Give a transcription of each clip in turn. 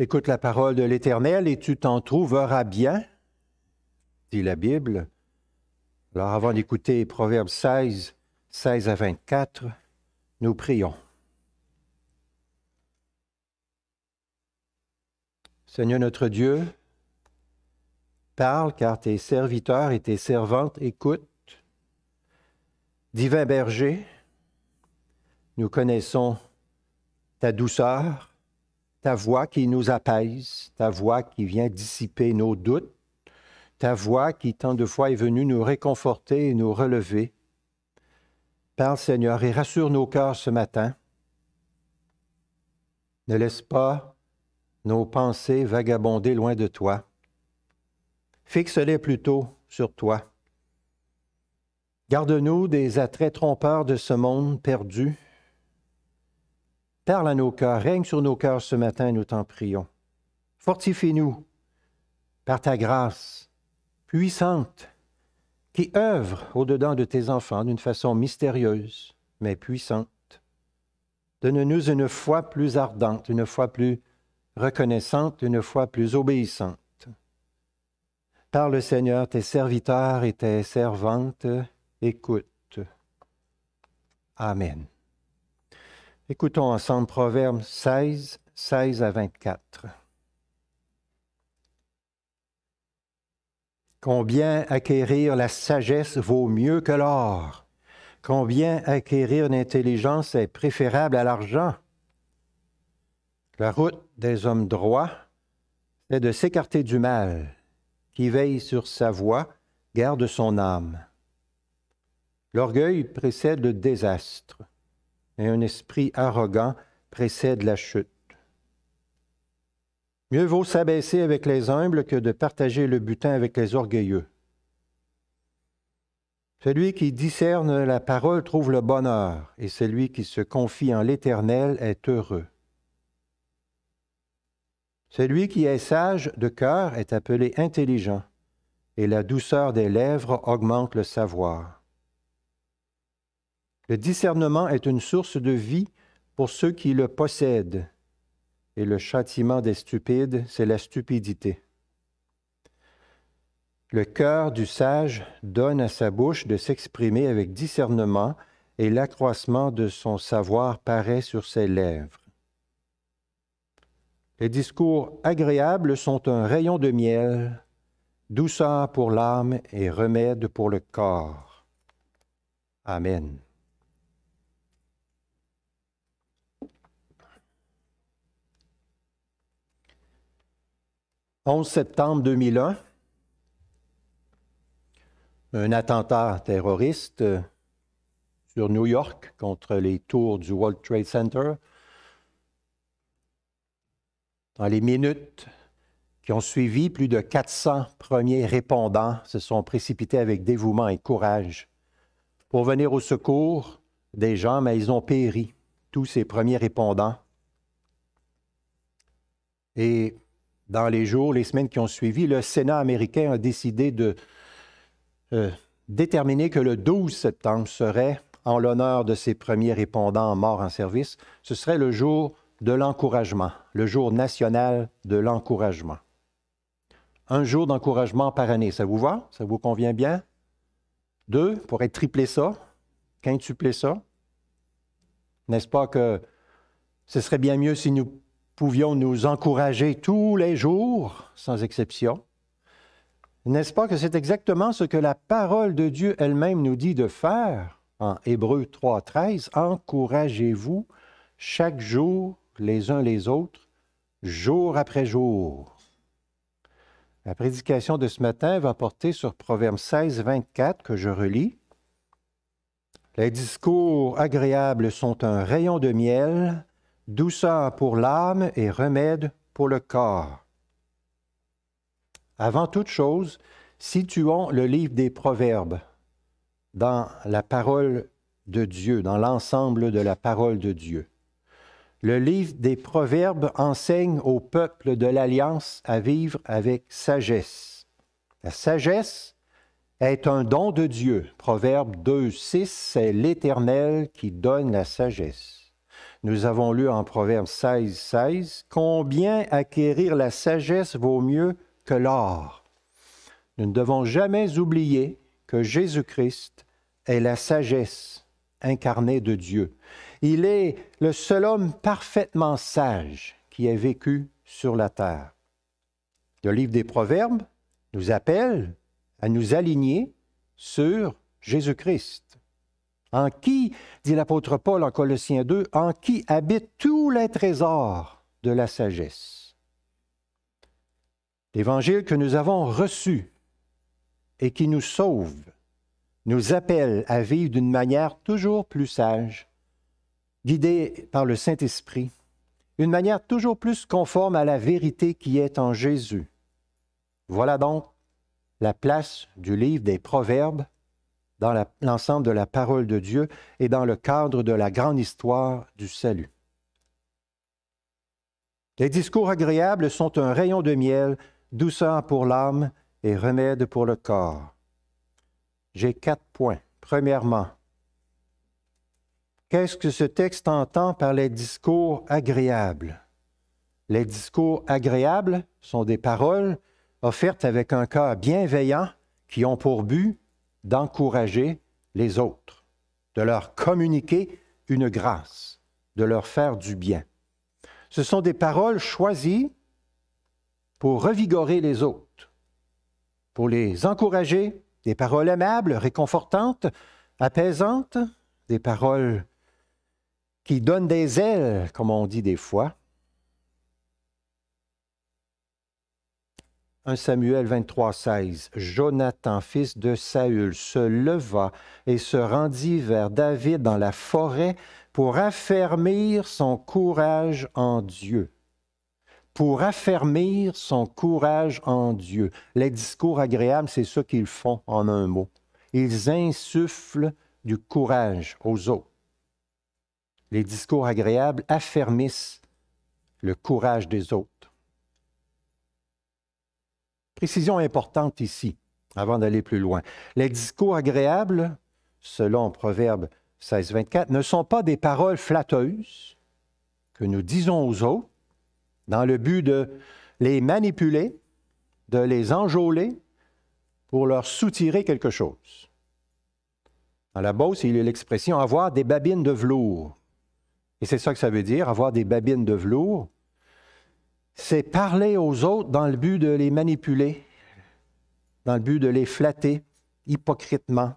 Écoute la parole de l'Éternel et tu t'en trouveras bien, dit la Bible. Alors avant d'écouter proverbes 16, 16 à 24, nous prions. Seigneur notre Dieu, parle car tes serviteurs et tes servantes écoutent. Divin berger, nous connaissons ta douceur, ta voix qui nous apaise, ta voix qui vient dissiper nos doutes, ta voix qui tant de fois est venue nous réconforter et nous relever. Parle Seigneur et rassure nos cœurs ce matin. Ne laisse pas nos pensées vagabonder loin de toi. Fixe-les plutôt sur toi. Garde-nous des attraits trompeurs de ce monde perdu Parle à nos cœurs, règne sur nos cœurs ce matin, nous t'en prions. Fortifie-nous par ta grâce puissante qui œuvre au-dedans de tes enfants d'une façon mystérieuse, mais puissante. Donne-nous une foi plus ardente, une foi plus reconnaissante, une foi plus obéissante. le Seigneur, tes serviteurs et tes servantes, écoute. Amen. Écoutons ensemble Proverbe 16, 16 à 24. Combien acquérir la sagesse vaut mieux que l'or. Combien acquérir l'intelligence est préférable à l'argent. La route des hommes droits, est de s'écarter du mal. Qui veille sur sa voie garde son âme. L'orgueil précède le désastre et un esprit arrogant précède la chute. Mieux vaut s'abaisser avec les humbles que de partager le butin avec les orgueilleux. Celui qui discerne la parole trouve le bonheur, et celui qui se confie en l'Éternel est heureux. Celui qui est sage de cœur est appelé intelligent, et la douceur des lèvres augmente le savoir. Le discernement est une source de vie pour ceux qui le possèdent. Et le châtiment des stupides, c'est la stupidité. Le cœur du sage donne à sa bouche de s'exprimer avec discernement et l'accroissement de son savoir paraît sur ses lèvres. Les discours agréables sont un rayon de miel, douceur pour l'âme et remède pour le corps. Amen. 11 septembre 2001, un attentat terroriste euh, sur New York contre les tours du World Trade Center. Dans les minutes qui ont suivi, plus de 400 premiers répondants se sont précipités avec dévouement et courage pour venir au secours des gens, mais ils ont péri, tous ces premiers répondants. Et dans les jours, les semaines qui ont suivi, le Sénat américain a décidé de euh, déterminer que le 12 septembre serait, en l'honneur de ses premiers répondants morts en service, ce serait le jour de l'encouragement, le jour national de l'encouragement. Un jour d'encouragement par année, ça vous va? Ça vous convient bien? Deux, pour être triplé ça, quintupler ça. N'est-ce pas que ce serait bien mieux si nous pouvions nous encourager tous les jours, sans exception. N'est-ce pas que c'est exactement ce que la parole de Dieu elle-même nous dit de faire en Hébreu 3.13, encouragez-vous chaque jour les uns les autres, jour après jour. La prédication de ce matin va porter sur Proverbe 16, 24 que je relis. Les discours agréables sont un rayon de miel douceur pour l'âme et remède pour le corps. Avant toute chose, situons le livre des Proverbes dans la parole de Dieu, dans l'ensemble de la parole de Dieu. Le livre des Proverbes enseigne au peuple de l'Alliance à vivre avec sagesse. La sagesse est un don de Dieu. Proverbe 2, 6, c'est l'Éternel qui donne la sagesse. Nous avons lu en Proverbe 16, 16, Combien acquérir la sagesse vaut mieux que l'or. Nous ne devons jamais oublier que Jésus-Christ est la sagesse incarnée de Dieu. Il est le seul homme parfaitement sage qui ait vécu sur la terre. Le livre des Proverbes nous appelle à nous aligner sur Jésus-Christ. En qui, dit l'apôtre Paul en Colossiens 2, en qui habitent tous les trésors de la sagesse. L'évangile que nous avons reçu et qui nous sauve nous appelle à vivre d'une manière toujours plus sage, guidée par le Saint-Esprit, une manière toujours plus conforme à la vérité qui est en Jésus. Voilà donc la place du livre des Proverbes dans l'ensemble de la parole de Dieu et dans le cadre de la grande histoire du salut. Les discours agréables sont un rayon de miel, douceur pour l'âme et remède pour le corps. J'ai quatre points. Premièrement, qu'est-ce que ce texte entend par les discours agréables? Les discours agréables sont des paroles offertes avec un cœur bienveillant qui ont pour but d'encourager les autres, de leur communiquer une grâce, de leur faire du bien. Ce sont des paroles choisies pour revigorer les autres, pour les encourager, des paroles aimables, réconfortantes, apaisantes, des paroles qui donnent des ailes, comme on dit des fois, 1 Samuel 23, 16. Jonathan, fils de Saül, se leva et se rendit vers David dans la forêt pour affermir son courage en Dieu. Pour affermir son courage en Dieu. Les discours agréables, c'est ce qu'ils font en un mot. Ils insufflent du courage aux autres. Les discours agréables affermissent le courage des autres. Précision importante ici, avant d'aller plus loin. Les discours agréables, selon Proverbe 16-24, ne sont pas des paroles flatteuses que nous disons aux autres dans le but de les manipuler, de les enjôler pour leur soutirer quelque chose. Dans la Beauce, il y a l'expression avoir des babines de velours. Et c'est ça que ça veut dire, avoir des babines de velours, c'est parler aux autres dans le but de les manipuler, dans le but de les flatter hypocritement,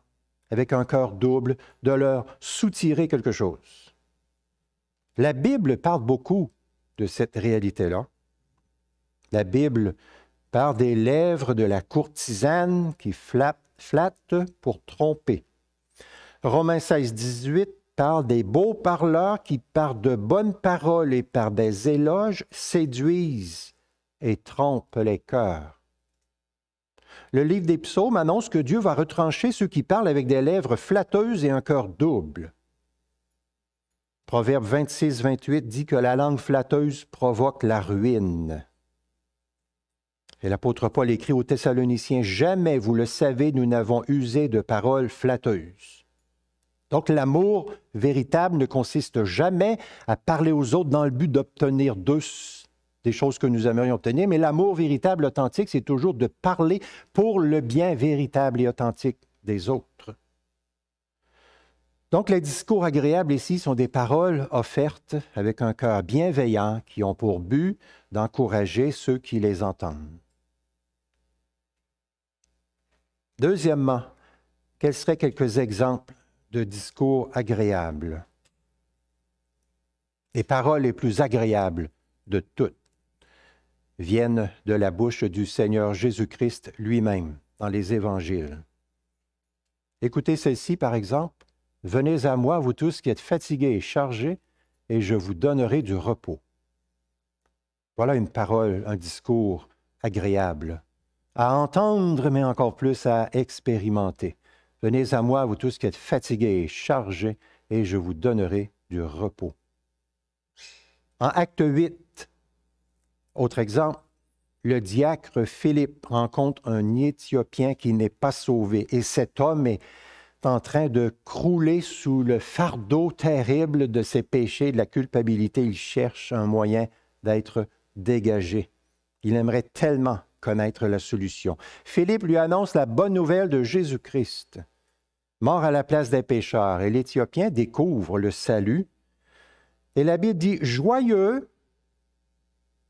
avec un cœur double, de leur soutirer quelque chose. La Bible parle beaucoup de cette réalité-là. La Bible parle des lèvres de la courtisane qui flatte, pour tromper. Romains 16, 18 Parle des beaux parleurs qui, par de bonnes paroles et par des éloges, séduisent et trompent les cœurs. Le livre des psaumes annonce que Dieu va retrancher ceux qui parlent avec des lèvres flatteuses et un cœur double. Proverbe 26-28 dit que la langue flatteuse provoque la ruine. Et l'apôtre Paul écrit aux Thessaloniciens, Jamais, vous le savez, nous n'avons usé de paroles flatteuses. Donc l'amour véritable ne consiste jamais à parler aux autres dans le but d'obtenir d'eux des choses que nous aimerions obtenir, mais l'amour véritable, authentique, c'est toujours de parler pour le bien véritable et authentique des autres. Donc les discours agréables ici sont des paroles offertes avec un cœur bienveillant qui ont pour but d'encourager ceux qui les entendent. Deuxièmement, quels seraient quelques exemples de discours agréables. Les paroles les plus agréables de toutes viennent de la bouche du Seigneur Jésus-Christ lui-même dans les évangiles. Écoutez celle-ci, par exemple. Venez à moi, vous tous qui êtes fatigués et chargés, et je vous donnerai du repos. Voilà une parole, un discours agréable à entendre, mais encore plus à expérimenter. Venez à moi, vous tous qui êtes fatigués et chargés, et je vous donnerai du repos. En acte 8, autre exemple, le diacre Philippe rencontre un Éthiopien qui n'est pas sauvé, et cet homme est en train de crouler sous le fardeau terrible de ses péchés, de la culpabilité. Il cherche un moyen d'être dégagé. Il aimerait tellement connaître la solution. Philippe lui annonce la bonne nouvelle de Jésus-Christ, mort à la place des pécheurs, et l'Éthiopien découvre le salut. Et la Bible dit, joyeux,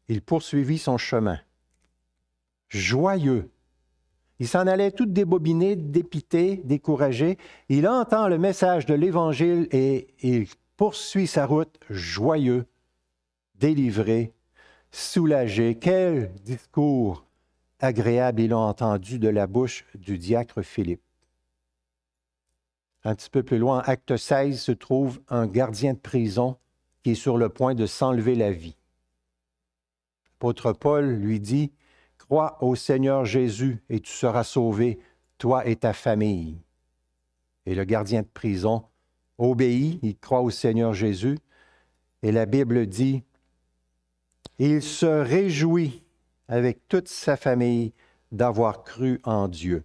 il poursuivit son chemin. Joyeux. Il s'en allait tout débobiné, dépité, découragé. Il entend le message de l'Évangile et il poursuit sa route joyeux, délivré, soulagé. Quel discours agréable ils l'ont entendu de la bouche du diacre Philippe. Un petit peu plus loin, en acte 16, se trouve un gardien de prison qui est sur le point de s'enlever la vie. L'apôtre Paul lui dit, Crois au Seigneur Jésus et tu seras sauvé, toi et ta famille. Et le gardien de prison obéit, il croit au Seigneur Jésus, et la Bible dit, Il se réjouit avec toute sa famille d'avoir cru en Dieu.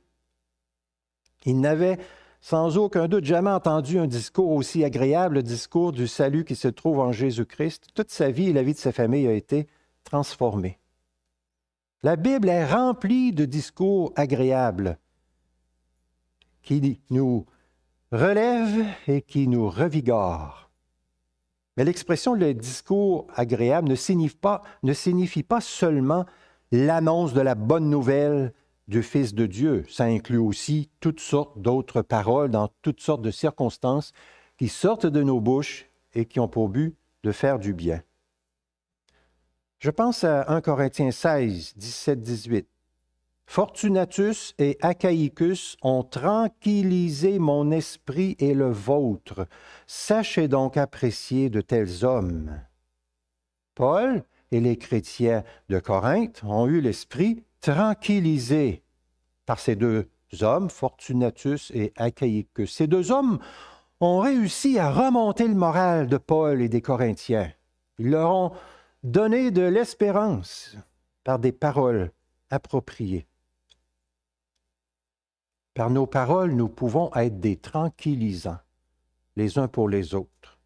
Il n'avait sans aucun doute jamais entendu un discours aussi agréable, le discours du salut qui se trouve en Jésus-Christ. Toute sa vie et la vie de sa famille a été transformée. La Bible est remplie de discours agréables qui nous relèvent et qui nous revigorent. Mais l'expression le discours agréable ne signifie pas, ne signifie pas seulement l'annonce de la bonne nouvelle du Fils de Dieu. Ça inclut aussi toutes sortes d'autres paroles dans toutes sortes de circonstances qui sortent de nos bouches et qui ont pour but de faire du bien. Je pense à 1 Corinthiens 16, 17, 18. Fortunatus et Achaïcus ont tranquillisé mon esprit et le vôtre. Sachez donc apprécier de tels hommes. Paul et les chrétiens de Corinthe ont eu l'esprit tranquillisé par ces deux hommes, Fortunatus et Achaïcus. Ces deux hommes ont réussi à remonter le moral de Paul et des Corinthiens. Ils leur ont donné de l'espérance par des paroles appropriées. Par nos paroles, nous pouvons être des tranquillisants les uns pour les autres.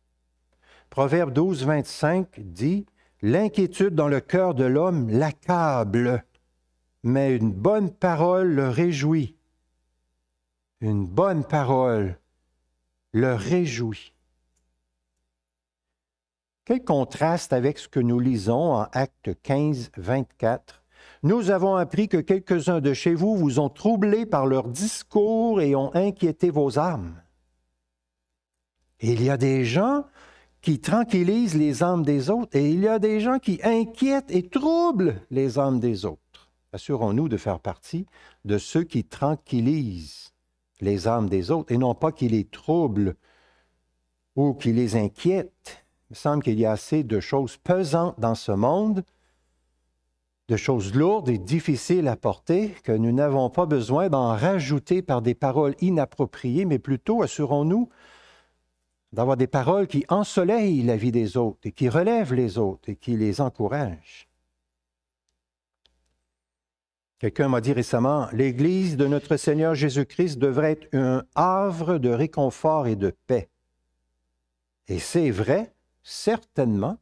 Proverbe 12, 25 dit L'inquiétude dans le cœur de l'homme l'accable, mais une bonne parole le réjouit. Une bonne parole le réjouit. Quel contraste avec ce que nous lisons en Acte 15, 24. Nous avons appris que quelques-uns de chez vous vous ont troublé par leurs discours et ont inquiété vos âmes. il y a des gens qui tranquillisent les âmes des autres et il y a des gens qui inquiètent et troublent les âmes des autres. Assurons-nous de faire partie de ceux qui tranquillisent les âmes des autres et non pas qui les troublent ou qui les inquiètent. Il me semble qu'il y a assez de choses pesantes dans ce monde, de choses lourdes et difficiles à porter, que nous n'avons pas besoin d'en rajouter par des paroles inappropriées, mais plutôt assurons-nous d'avoir des paroles qui ensoleillent la vie des autres et qui relèvent les autres et qui les encouragent. Quelqu'un m'a dit récemment, l'Église de notre Seigneur Jésus-Christ devrait être un havre de réconfort et de paix. Et c'est vrai, certainement.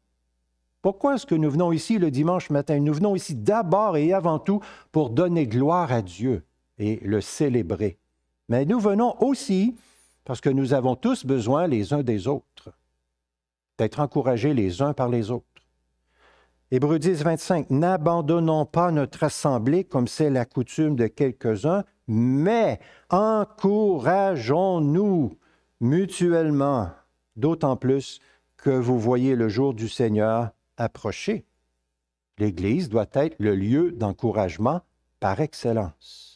Pourquoi est-ce que nous venons ici le dimanche matin Nous venons ici d'abord et avant tout pour donner gloire à Dieu et le célébrer. Mais nous venons aussi parce que nous avons tous besoin les uns des autres, d'être encouragés les uns par les autres. Hébreu 10, 25, N'abandonnons pas notre assemblée comme c'est la coutume de quelques-uns, mais encourageons-nous mutuellement, d'autant plus que vous voyez le jour du Seigneur approcher. L'Église doit être le lieu d'encouragement par excellence.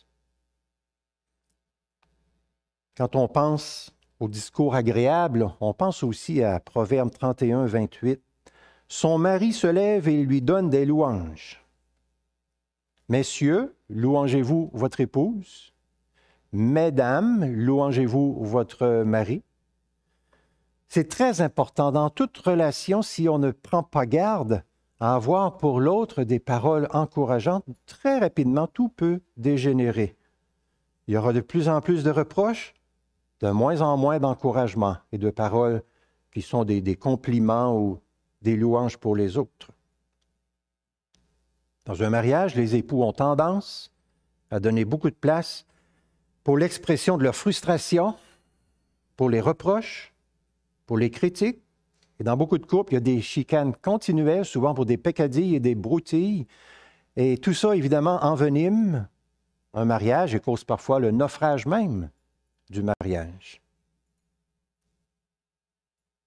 Quand on pense au discours agréable, on pense aussi à Proverbe 31, 28. Son mari se lève et lui donne des louanges. Messieurs, louangez-vous votre épouse. Mesdames, louangez-vous votre mari. C'est très important dans toute relation, si on ne prend pas garde à avoir pour l'autre des paroles encourageantes, très rapidement, tout peut dégénérer. Il y aura de plus en plus de reproches, de moins en moins d'encouragement et de paroles qui sont des, des compliments ou des louanges pour les autres. Dans un mariage, les époux ont tendance à donner beaucoup de place pour l'expression de leur frustration, pour les reproches, pour les critiques. Et dans beaucoup de couples, il y a des chicanes continuelles, souvent pour des peccadilles et des broutilles. Et tout ça, évidemment, envenime un mariage et cause parfois le naufrage même du mariage.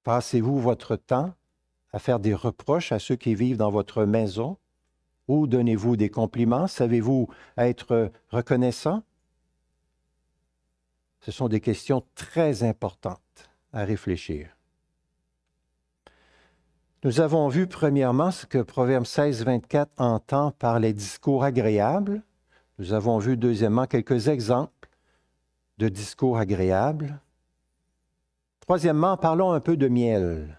Passez-vous votre temps à faire des reproches à ceux qui vivent dans votre maison ou donnez-vous des compliments? Savez-vous être reconnaissant? Ce sont des questions très importantes à réfléchir. Nous avons vu premièrement ce que Proverbe 16, 24 entend par les discours agréables. Nous avons vu deuxièmement quelques exemples de discours agréables. Troisièmement, parlons un peu de miel.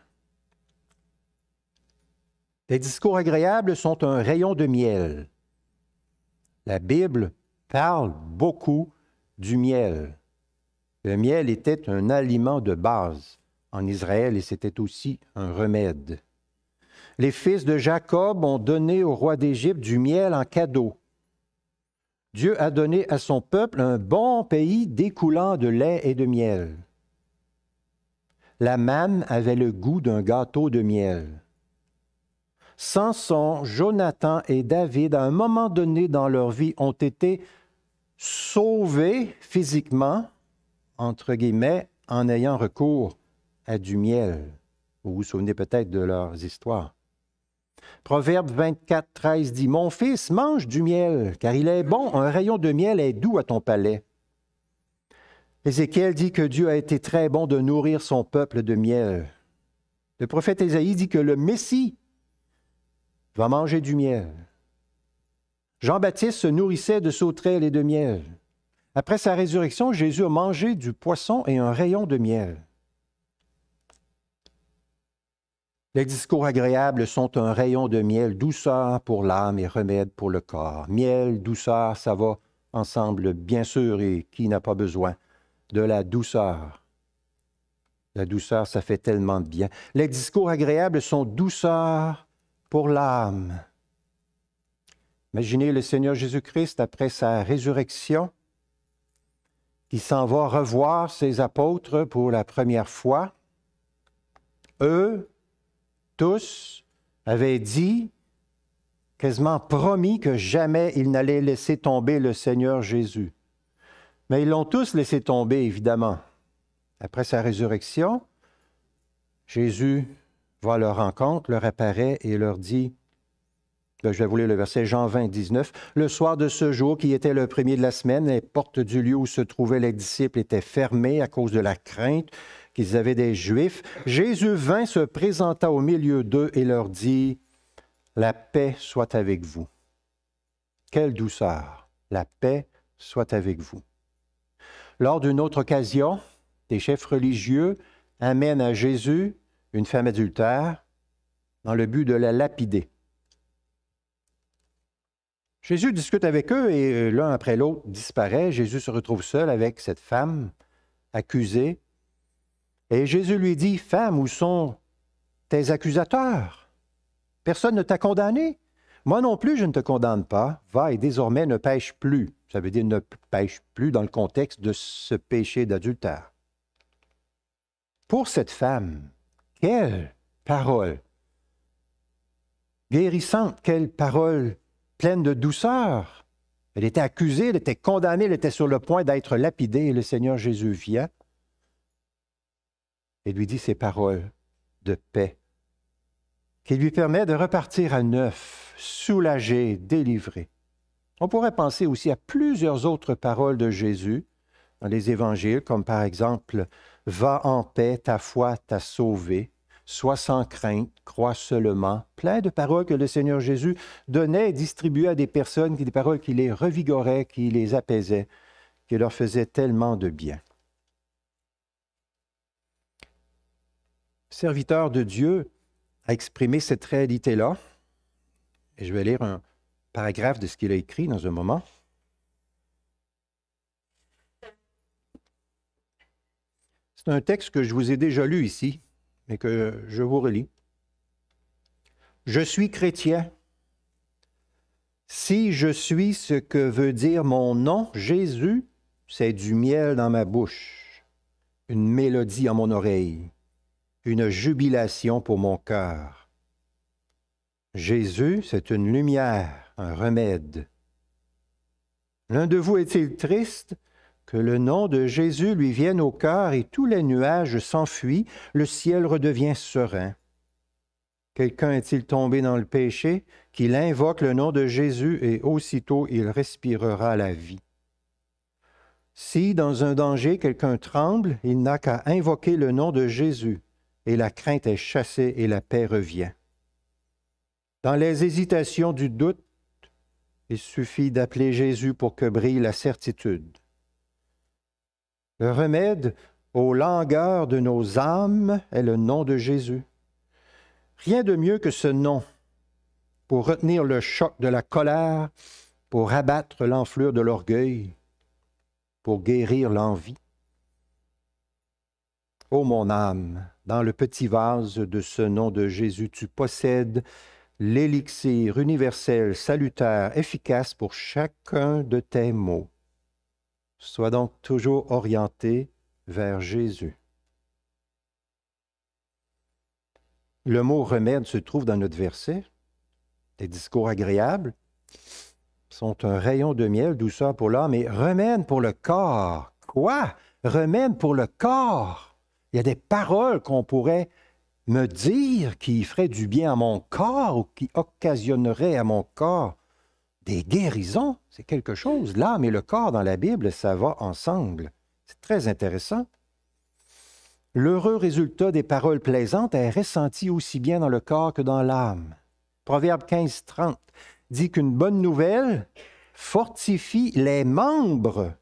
Les discours agréables sont un rayon de miel. La Bible parle beaucoup du miel. Le miel était un aliment de base en Israël et c'était aussi un remède. Les fils de Jacob ont donné au roi d'Égypte du miel en cadeau. Dieu a donné à son peuple un bon pays découlant de lait et de miel. La mame avait le goût d'un gâteau de miel. Samson, Jonathan et David, à un moment donné dans leur vie, ont été sauvés physiquement, entre guillemets, en ayant recours à du miel. Vous vous souvenez peut-être de leurs histoires. Proverbe 24, 13 dit Mon fils, mange du miel, car il est bon, un rayon de miel est doux à ton palais. Ézéchiel dit que Dieu a été très bon de nourrir son peuple de miel. Le prophète Ésaïe dit que le Messie va manger du miel. Jean-Baptiste se nourrissait de sauterelles et de miel. Après sa résurrection, Jésus a mangé du poisson et un rayon de miel. Les discours agréables sont un rayon de miel, douceur pour l'âme et remède pour le corps. Miel, douceur, ça va ensemble, bien sûr, et qui n'a pas besoin de la douceur. La douceur, ça fait tellement de bien. Les discours agréables sont douceur pour l'âme. Imaginez le Seigneur Jésus-Christ après sa résurrection, qui s'en va revoir ses apôtres pour la première fois. Eux, tous avait dit, quasiment promis que jamais ils n'allaient laisser tomber le Seigneur Jésus. Mais ils l'ont tous laissé tomber, évidemment. Après sa résurrection, Jésus voit leur rencontre, leur apparaît et leur dit, ben, je vais vous lire le verset Jean 20, 19, Le soir de ce jour, qui était le premier de la semaine, les portes du lieu où se trouvaient les disciples étaient fermées à cause de la crainte qu'ils avaient des Juifs. Jésus vint, se présenta au milieu d'eux et leur dit, La paix soit avec vous. Quelle douceur, la paix soit avec vous. Lors d'une autre occasion, des chefs religieux amènent à Jésus une femme adultère dans le but de la lapider. Jésus discute avec eux et euh, l'un après l'autre disparaît. Jésus se retrouve seul avec cette femme accusée et Jésus lui dit, Femme, où sont tes accusateurs? Personne ne t'a condamné. Moi non plus, je ne te condamne pas. Va et désormais ne pêche plus. Ça veut dire ne pêche plus dans le contexte de ce péché d'adultère. Pour cette femme, quelle parole guérissante, quelle parole pleine de douceur. Elle était accusée, elle était condamnée, elle était sur le point d'être lapidée et le Seigneur Jésus vient et lui dit ces paroles de paix qui lui permet de repartir à neuf, soulagé, délivré. On pourrait penser aussi à plusieurs autres paroles de Jésus dans les évangiles, comme par exemple Va en paix, ta foi t'a sauvé, sois sans crainte, crois seulement. Plein de paroles que le Seigneur Jésus donnait et distribuait à des personnes, des paroles qui les revigoraient, qui les apaisaient, qui leur faisaient tellement de bien. serviteur de Dieu a exprimé cette réalité-là. Et je vais lire un paragraphe de ce qu'il a écrit dans un moment. C'est un texte que je vous ai déjà lu ici, mais que je vous relis. Je suis chrétien. Si je suis ce que veut dire mon nom, Jésus, c'est du miel dans ma bouche, une mélodie à mon oreille une jubilation pour mon cœur. Jésus, c'est une lumière, un remède. L'un de vous est-il triste que le nom de Jésus lui vienne au cœur et tous les nuages s'enfuient, le ciel redevient serein. Quelqu'un est-il tombé dans le péché qu'il invoque le nom de Jésus et aussitôt il respirera la vie. Si dans un danger quelqu'un tremble, il n'a qu'à invoquer le nom de Jésus et la crainte est chassée et la paix revient. Dans les hésitations du doute, il suffit d'appeler Jésus pour que brille la certitude. Le remède aux langueurs de nos âmes est le nom de Jésus. Rien de mieux que ce nom pour retenir le choc de la colère, pour abattre l'enflure de l'orgueil, pour guérir l'envie. Ô mon âme, dans le petit vase de ce nom de Jésus, tu possèdes l'élixir universel, salutaire, efficace pour chacun de tes mots. Sois donc toujours orienté vers Jésus. Le mot remède se trouve dans notre verset. Les discours agréables sont un rayon de miel, douceur pour l'âme et remède pour le corps. Quoi? Remède pour le corps. Il y a des paroles qu'on pourrait me dire qui feraient du bien à mon corps ou qui occasionneraient à mon corps des guérisons. C'est quelque chose. L'âme et le corps dans la Bible, ça va ensemble. C'est très intéressant. L'heureux résultat des paroles plaisantes est ressenti aussi bien dans le corps que dans l'âme. Proverbe 15, 30 dit qu'une bonne nouvelle fortifie les membres,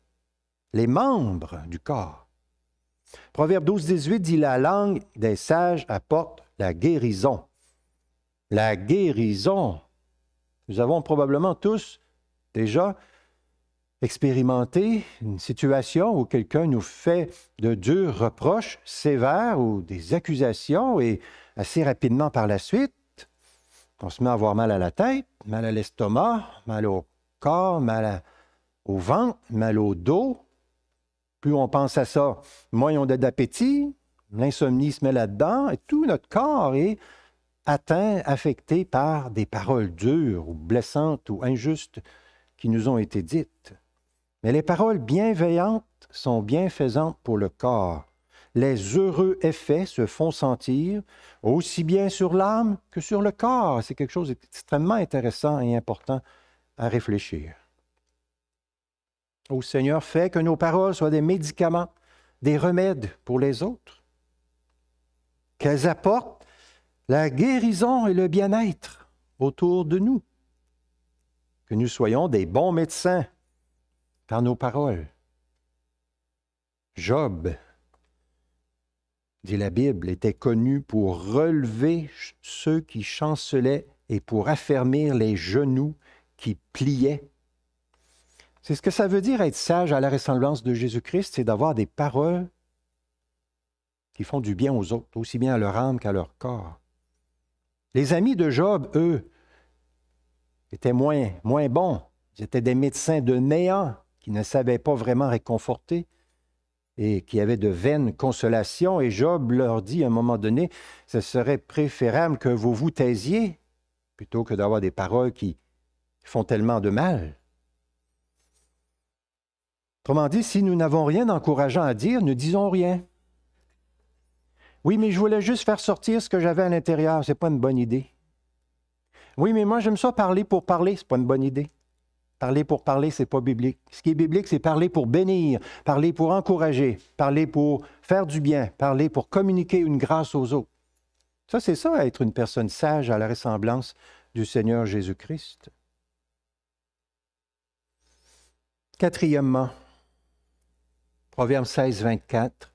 les membres du corps. Proverbe 12, 18 dit La langue des sages apporte la guérison. La guérison. Nous avons probablement tous déjà expérimenté une situation où quelqu'un nous fait de durs reproches sévères ou des accusations et assez rapidement par la suite, on se met à avoir mal à la tête, mal à l'estomac, mal au corps, mal au ventre, mal au dos, plus on pense à ça, moins on a d'appétit, l'insomnie se met là-dedans, et tout notre corps est atteint, affecté par des paroles dures ou blessantes ou injustes qui nous ont été dites. Mais les paroles bienveillantes sont bienfaisantes pour le corps. Les heureux effets se font sentir aussi bien sur l'âme que sur le corps. C'est quelque chose d'extrêmement intéressant et important à réfléchir. Ô Seigneur, fais que nos paroles soient des médicaments, des remèdes pour les autres, qu'elles apportent la guérison et le bien-être autour de nous, que nous soyons des bons médecins par nos paroles. Job, dit la Bible, était connu pour relever ceux qui chancelaient et pour affermir les genoux qui pliaient c'est ce que ça veut dire être sage à la ressemblance de Jésus-Christ, c'est d'avoir des paroles qui font du bien aux autres, aussi bien à leur âme qu'à leur corps. Les amis de Job, eux, étaient moins, moins bons. Ils étaient des médecins de néant qui ne savaient pas vraiment réconforter et qui avaient de vaines consolations. Et Job leur dit à un moment donné, ce serait préférable que vous vous taisiez plutôt que d'avoir des paroles qui font tellement de mal. Autrement dit, si nous n'avons rien d'encourageant à dire, ne disons rien. Oui, mais je voulais juste faire sortir ce que j'avais à l'intérieur, ce n'est pas une bonne idée. Oui, mais moi j'aime ça parler pour parler, ce n'est pas une bonne idée. Parler pour parler, ce n'est pas biblique. Ce qui est biblique, c'est parler pour bénir, parler pour encourager, parler pour faire du bien, parler pour communiquer une grâce aux autres. Ça, c'est ça, être une personne sage à la ressemblance du Seigneur Jésus-Christ. Quatrièmement, Proverbe 16, 24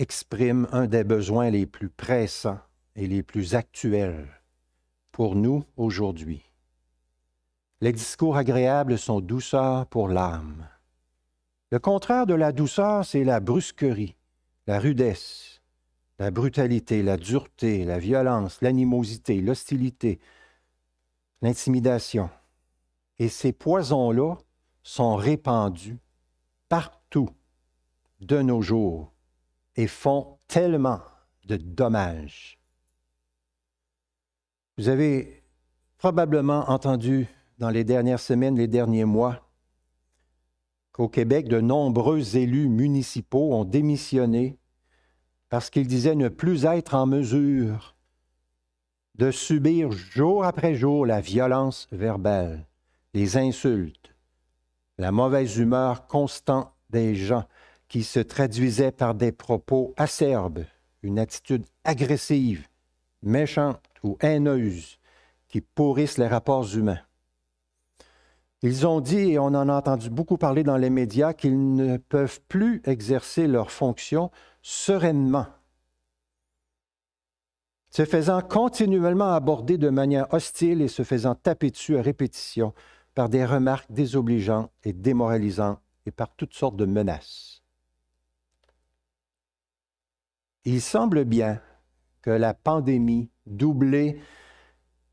exprime un des besoins les plus pressants et les plus actuels pour nous aujourd'hui. Les discours agréables sont douceur pour l'âme. Le contraire de la douceur, c'est la brusquerie, la rudesse, la brutalité, la dureté, la violence, l'animosité, l'hostilité, l'intimidation. Et ces poisons-là sont répandus partout de nos jours et font tellement de dommages. Vous avez probablement entendu dans les dernières semaines, les derniers mois, qu'au Québec, de nombreux élus municipaux ont démissionné parce qu'ils disaient ne plus être en mesure de subir jour après jour la violence verbale, les insultes, la mauvaise humeur constante des gens, qui se traduisait par des propos acerbes, une attitude agressive, méchante ou haineuse qui pourrissent les rapports humains. Ils ont dit, et on en a entendu beaucoup parler dans les médias, qu'ils ne peuvent plus exercer leurs fonctions sereinement, se faisant continuellement aborder de manière hostile et se faisant taper dessus à répétition par des remarques désobligeantes et démoralisantes et par toutes sortes de menaces. Il semble bien que la pandémie, doublée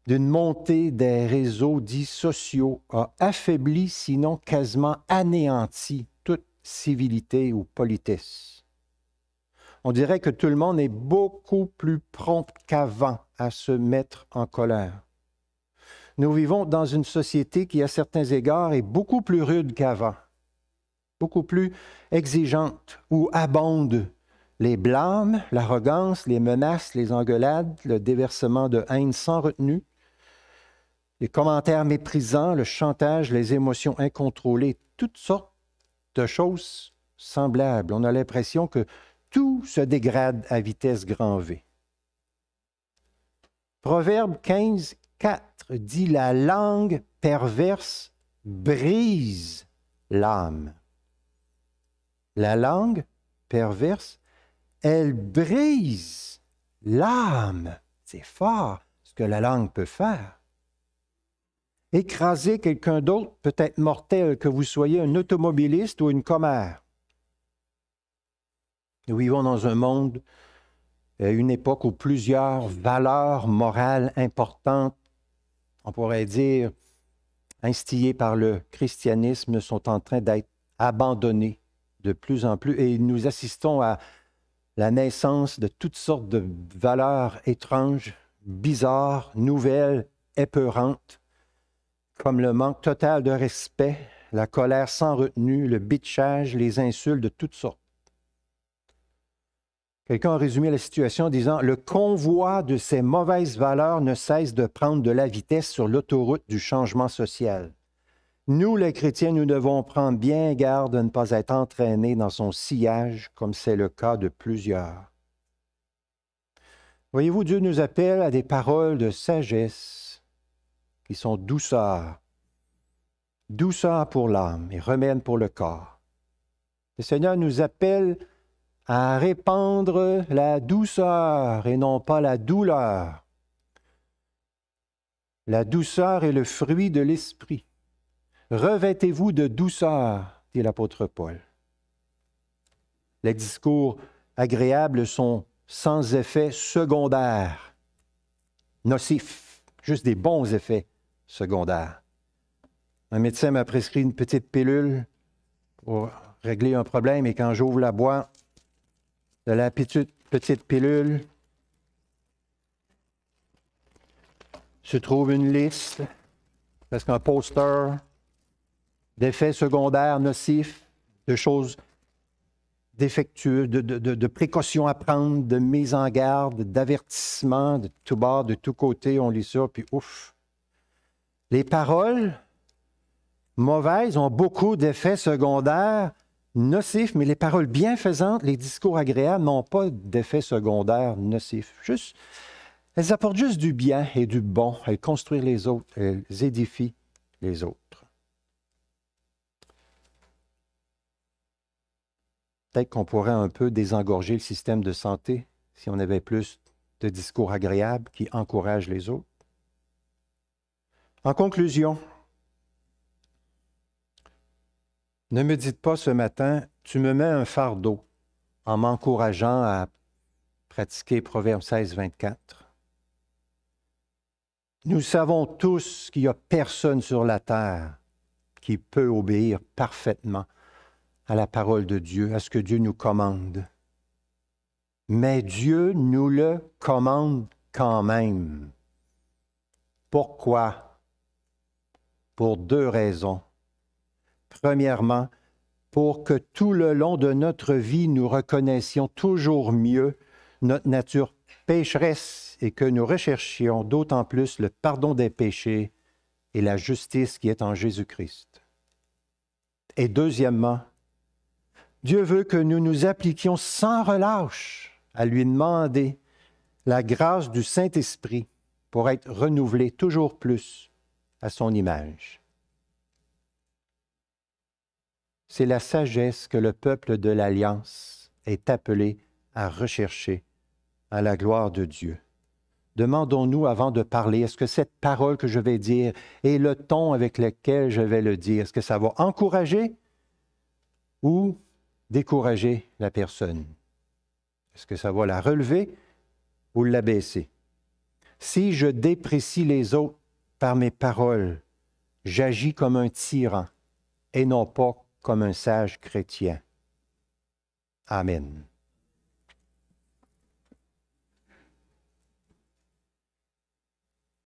d'une montée des réseaux dits sociaux, a affaibli, sinon quasiment anéanti, toute civilité ou politesse. On dirait que tout le monde est beaucoup plus prompt qu'avant à se mettre en colère. Nous vivons dans une société qui, à certains égards, est beaucoup plus rude qu'avant, beaucoup plus exigeante ou abonde les blâmes, l'arrogance, les menaces, les engueulades, le déversement de haine sans retenue, les commentaires méprisants, le chantage, les émotions incontrôlées, toutes sortes de choses semblables. On a l'impression que tout se dégrade à vitesse grand V. Proverbe 15, 4 dit La langue perverse brise l'âme. La langue perverse elle brise l'âme. C'est fort ce que la langue peut faire. Écraser quelqu'un d'autre peut être mortel que vous soyez un automobiliste ou une commère. Nous vivons dans un monde, euh, une époque où plusieurs valeurs morales importantes, on pourrait dire instillées par le christianisme, sont en train d'être abandonnées de plus en plus et nous assistons à, la naissance de toutes sortes de valeurs étranges, bizarres, nouvelles, épeurantes, comme le manque total de respect, la colère sans retenue, le bitchage, les insultes de toutes sortes. Quelqu'un a résumé la situation en disant Le convoi de ces mauvaises valeurs ne cesse de prendre de la vitesse sur l'autoroute du changement social. Nous, les chrétiens, nous devons prendre bien garde de ne pas être entraînés dans son sillage, comme c'est le cas de plusieurs. Voyez-vous, Dieu nous appelle à des paroles de sagesse qui sont douceurs, douceur pour l'âme et remède pour le corps. Le Seigneur nous appelle à répandre la douceur et non pas la douleur. La douceur est le fruit de l'esprit. Revêtez-vous de douceur, dit l'apôtre Paul. Les discours agréables sont sans effet secondaire, nocifs, juste des bons effets secondaires. Un médecin m'a prescrit une petite pilule pour régler un problème et quand j'ouvre la boîte de la petite, petite pilule, se trouve une liste, parce qu'un poster d'effets secondaires nocifs, de choses défectueuses, de, précautions à prendre, de mise en garde, d'avertissements de tout bord, de tous côtés. On lit ça, puis ouf. Les paroles mauvaises ont beaucoup d'effets secondaires nocifs, mais les paroles bienfaisantes, les discours agréables n'ont pas d'effets secondaires nocifs. Juste, elles apportent juste du bien et du bon. Elles construisent les autres, elles édifient les autres. peut-être qu'on pourrait un peu désengorger le système de santé si on avait plus de discours agréables qui encouragent les autres. En conclusion, ne me dites pas ce matin, tu me mets un fardeau en m'encourageant à pratiquer Proverbe 16, 24. Nous savons tous qu'il n'y a personne sur la terre qui peut obéir parfaitement à la parole de Dieu, à ce que Dieu nous commande. Mais Dieu nous le commande quand même. Pourquoi? Pour deux raisons. Premièrement, pour que tout le long de notre vie, nous reconnaissions toujours mieux notre nature pécheresse et que nous recherchions d'autant plus le pardon des péchés et la justice qui est en Jésus-Christ. Et deuxièmement, Dieu veut que nous nous appliquions sans relâche à lui demander la grâce du Saint-Esprit pour être renouvelés toujours plus à son image. C'est la sagesse que le peuple de l'Alliance est appelé à rechercher à la gloire de Dieu. Demandons-nous avant de parler, est-ce que cette parole que je vais dire et le ton avec lequel je vais le dire, est-ce que ça va encourager ou décourager la personne Est-ce que ça va la relever ou l'abaisser Si je déprécie les autres par mes paroles, j'agis comme un tyran et non pas comme un sage chrétien. Amen.